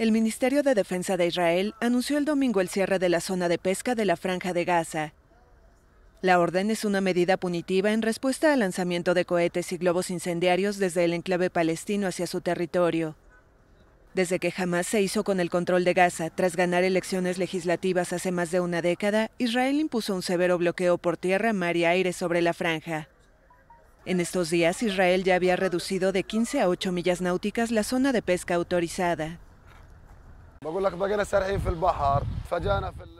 El Ministerio de Defensa de Israel anunció el domingo el cierre de la zona de pesca de la Franja de Gaza. La orden es una medida punitiva en respuesta al lanzamiento de cohetes y globos incendiarios desde el enclave palestino hacia su territorio. Desde que jamás se hizo con el control de Gaza tras ganar elecciones legislativas hace más de una década, Israel impuso un severo bloqueo por tierra, mar y aire sobre la franja. En estos días, Israel ya había reducido de 15 a 8 millas náuticas la zona de pesca autorizada,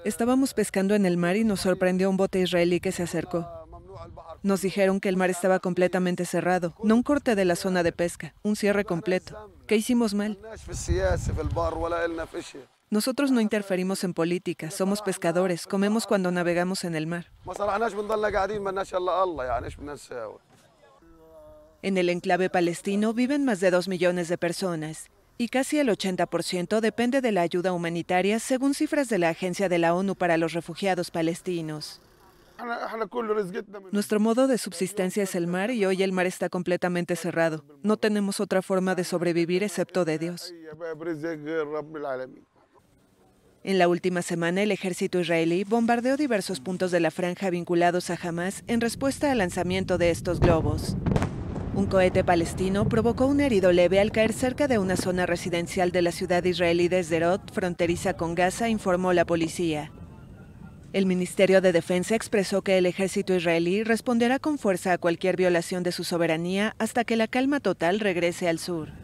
Estábamos pescando en el mar y nos sorprendió un bote israelí que se acercó. Nos dijeron que el mar estaba completamente cerrado, no un corte de la zona de pesca, un cierre completo. ¿Qué hicimos mal? Nosotros no interferimos en política, somos pescadores, comemos cuando navegamos en el mar. En el enclave palestino viven más de dos millones de personas y casi el 80% depende de la ayuda humanitaria, según cifras de la Agencia de la ONU para los Refugiados Palestinos. Nuestro modo de subsistencia es el mar y hoy el mar está completamente cerrado. No tenemos otra forma de sobrevivir excepto de Dios. En la última semana, el ejército israelí bombardeó diversos puntos de la franja vinculados a Hamas en respuesta al lanzamiento de estos globos. Un cohete palestino provocó un herido leve al caer cerca de una zona residencial de la ciudad israelí de Sderot, fronteriza con Gaza, informó la policía. El Ministerio de Defensa expresó que el ejército israelí responderá con fuerza a cualquier violación de su soberanía hasta que la calma total regrese al sur.